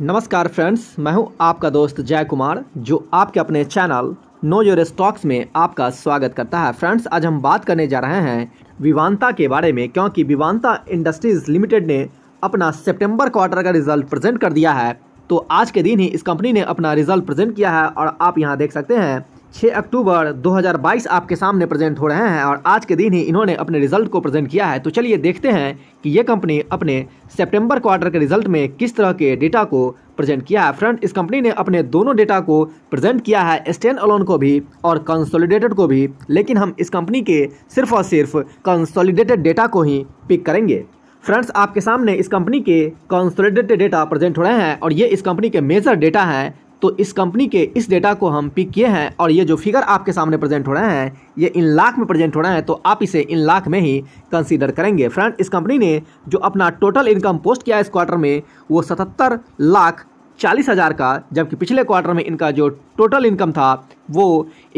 नमस्कार फ्रेंड्स मैं हूं आपका दोस्त जय कुमार जो आपके अपने चैनल नो योर स्टॉक्स में आपका स्वागत करता है फ्रेंड्स आज हम बात करने जा रहे हैं विवानता के बारे में क्योंकि विवानता इंडस्ट्रीज लिमिटेड ने अपना सितंबर क्वार्टर का रिजल्ट प्रेजेंट कर दिया है तो आज के दिन ही इस कंपनी ने अपना रिजल्ट प्रेजेंट किया है और आप यहाँ देख सकते हैं 6 अक्टूबर 2022 आपके सामने प्रेजेंट हो रहे हैं और आज के दिन ही इन्होंने अपने रिजल्ट को प्रेजेंट किया है तो चलिए देखते हैं कि ये कंपनी अपने सितंबर क्वार्टर के रिजल्ट में किस तरह के डेटा को प्रेजेंट किया है फ्रेंड इस कंपनी ने अपने दोनों डेटा को प्रेजेंट किया है स्टैंड अलोन को भी और कंसोलिडेटेड को भी लेकिन हम इस कंपनी के सिर्फ और सिर्फ कंसोलिडेटेड डेटा को ही पिक करेंगे फ्रेंड्स आपके सामने इस कंपनी के कंसोलिडेटेड डेटा प्रेजेंट हो रहे हैं और ये इस कंपनी के मेजर डेटा हैं तो इस कंपनी के इस डेटा को हम पिक किए हैं और ये जो फिगर आपके सामने प्रेजेंट हो रहे हैं ये इन लाख में प्रेजेंट हो रहे हैं तो आप इसे इन लाख में ही कंसीडर करेंगे फ्रेंड इस कंपनी ने जो अपना टोटल इनकम पोस्ट किया इस क्वार्टर में वो सतहत्तर लाख चालीस हज़ार का जबकि पिछले क्वार्टर में इनका जो टोटल इनकम था वो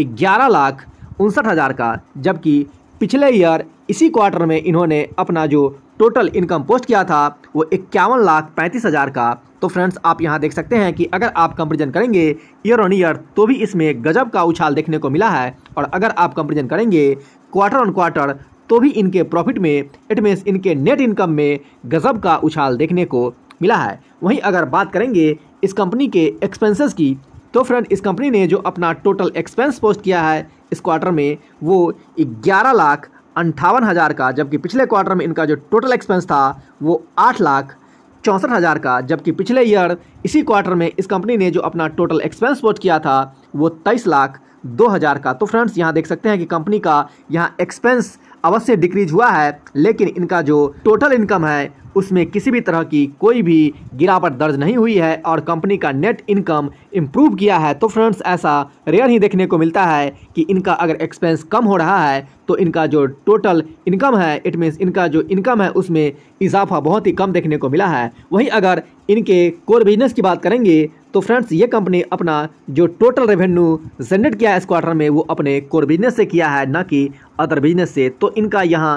ग्यारह लाख उनसठ हज़ार का जबकि पिछले ईयर इसी क्वार्टर में इन्होंने अपना जो टोटल इनकम पोस्ट किया था वो इक्यावन लाख पैंतीस हज़ार का तो फ्रेंड्स आप यहाँ देख सकते हैं कि अगर आप कंपेरिजन करेंगे ईयर ऑन ईयर तो भी इसमें गजब का उछाल देखने को मिला है और अगर आप कंपेरिजन करेंगे क्वार्टर ऑन क्वार्टर तो भी इनके प्रॉफिट में इट मीन्स इनके नेट इनकम में गजब का उछाल देखने को मिला है वहीं अगर बात करेंगे इस कंपनी के एक्सपेंसेस की तो फ्रेंड इस कंपनी ने जो अपना टोटल एक्सपेंस पोस्ट किया है इस क्वार्टर में वो ग्यारह लाख अंठावन हज़ार का जबकि पिछले क्वार्टर में इनका जो टोटल एक्सपेंस था वो आठ लाख चौंसठ हज़ार का जबकि पिछले ईयर इसी क्वार्टर में इस कंपनी ने जो अपना टोटल एक्सपेंस वोट किया था वो तेईस लाख दो हज़ार का तो फ्रेंड्स यहाँ देख सकते हैं कि कंपनी का यहाँ एक्सपेंस अवश्य डिक्रीज हुआ है लेकिन इनका जो टोटल इनकम है उसमें किसी भी तरह की कोई भी गिरावट दर्ज नहीं हुई है और कंपनी का नेट इनकम इम्प्रूव किया है तो फ्रेंड्स ऐसा रेयर ही देखने को मिलता है कि इनका अगर एक्सपेंस कम हो रहा है तो इनका जो टोटल इनकम है इट मीन्स इनका जो इनकम है उसमें इजाफा बहुत ही कम देखने को मिला है वहीं अगर इनके कोर बिजनेस की बात करेंगे तो फ्रेंड्स ये कंपनी अपना जो टोटल रेवेन्यू जनरेट किया है इस क्वार्टर में वो अपने कोर बिजनेस से किया है ना कि अदर बिजनेस से तो इनका यहाँ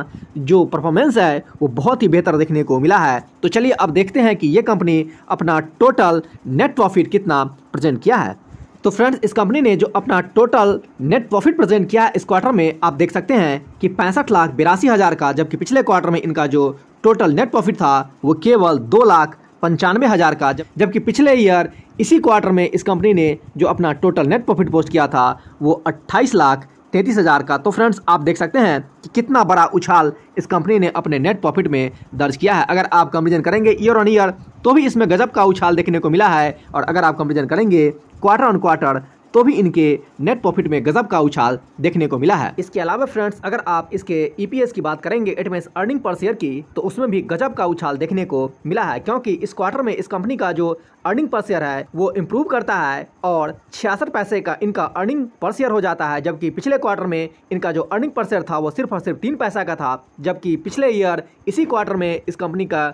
जो परफॉर्मेंस है वो बहुत ही बेहतर देखने को मिला है तो चलिए अब देखते हैं कि ये कंपनी अपना टोटल नेट प्रॉफिट कितना प्रजेंट किया है तो फ्रेंड्स इस कंपनी ने जो अपना टोटल नेट प्रॉफिट प्रेजेंट किया है इस क्वार्टर में आप देख सकते हैं कि पैंसठ लाख बिरासी हज़ार का जबकि पिछले क्वार्टर में इनका जो टोटल नेट प्रॉफिट था वो केवल दो लाख पंचानवे हज़ार का जबकि पिछले ईयर इसी क्वार्टर में इस कंपनी ने जो अपना टोटल नेट प्रॉफिट पोस्ट किया था वो अट्ठाईस लाख तैंतीस हज़ार का तो फ्रेंड्स आप देख सकते हैं कि कितना बड़ा उछाल इस कंपनी ने अपने नेट प्रॉफिट में दर्ज किया है अगर आप कंपेरिजन करेंगे ईयर ऑन ईयर तो भी इसमें गजब का उछाल देखने को मिला है और अगर आप कंपेरिजन करेंगे क्वार्टर ऑन क्वार्टर तो भी इनके नेट प्रॉफिट में गजब का उछाल देखने को मिला है इसके अलावा फ्रेंड्स अगर आप इसके ईपीएस e की बात करेंगे एटमेस अर्निंग पर शेयर की तो उसमें भी गजब का उछाल देखने को मिला है क्योंकि इस क्वार्टर में इस कंपनी का जो अर्निंग पर शेयर है वो इम्प्रूव करता है और छियासठ पैसे का इनका अर्निंग पर शेयर हो जाता है जबकि पिछले क्वार्टर में इनका जो अर्निंग पर शेयर था वो सिर्फ और सिर्फ तीन पैसा का था जबकि पिछले ईयर इसी क्वार्टर में इस कंपनी का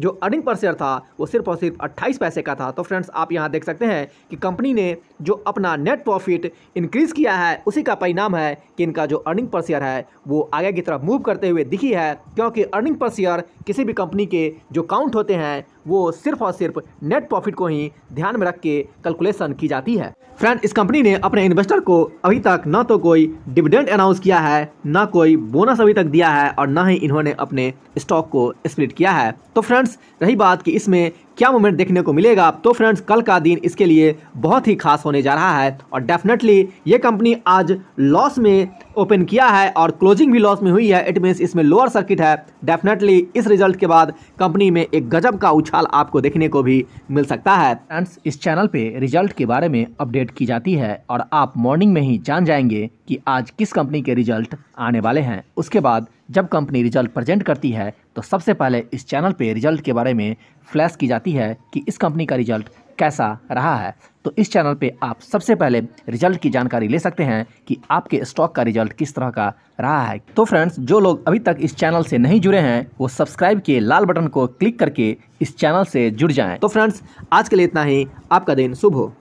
जो अर्निंग पर शेयर था वो सिर्फ और सिर्फ अट्ठाईस पैसे का था तो फ्रेंड्स आप यहाँ देख सकते हैं कि कंपनी ने जो अपना नेट प्रॉफिट इंक्रीज़ किया है उसी का परिणाम है कि इनका जो अर्निंग पर शेयर है वो आगे की तरफ मूव करते हुए दिखी है क्योंकि अर्निंग पर शेयर किसी भी कंपनी के जो काउंट होते हैं वो सिर्फ और सिर्फ नेट प्रॉफिट को ही ध्यान में रख के कैलकुलेशन की जाती है फ्रेंड इस कंपनी ने अपने इन्वेस्टर को अभी तक ना तो कोई डिविडेंड अनाउंस किया है ना कोई बोनस अभी तक दिया है और ना ही इन्होंने अपने स्टॉक को स्प्लिट किया है तो फ्रेंड्स रही बात कि इसमें क्या मूवमेंट देखने को मिलेगा तो फ्रेंड्स कल का दिन इसके लिए बहुत ही खास होने जा रहा है और डेफिनेटली ये कंपनी आज लॉस में ओपन किया है और क्लोजिंग भी लॉस में हुई है इट मीन्स इसमें लोअर सर्किट है डेफिनेटली इस रिजल्ट के बाद कंपनी में एक गजब का उछाल आपको देखने को भी मिल सकता है फ्रेंड्स इस चैनल पे रिजल्ट के बारे में अपडेट की जाती है और आप मॉर्निंग में ही जान जाएंगे कि आज किस कंपनी के रिजल्ट आने वाले हैं उसके बाद जब कंपनी रिजल्ट प्रेजेंट करती है तो सबसे पहले इस चैनल पे रिजल्ट के बारे में फ्लैश की जाती है कि इस कंपनी का रिजल्ट कैसा रहा है तो इस चैनल पे आप सबसे पहले रिजल्ट की जानकारी ले सकते हैं कि आपके स्टॉक का रिजल्ट किस तरह का रहा है तो फ्रेंड्स जो लोग अभी तक इस चैनल से नहीं जुड़े हैं वो सब्सक्राइब के लाल बटन को क्लिक करके इस चैनल से जुड़ जाएँ तो फ्रेंड्स आज के लिए इतना ही आपका दिन शुभ हो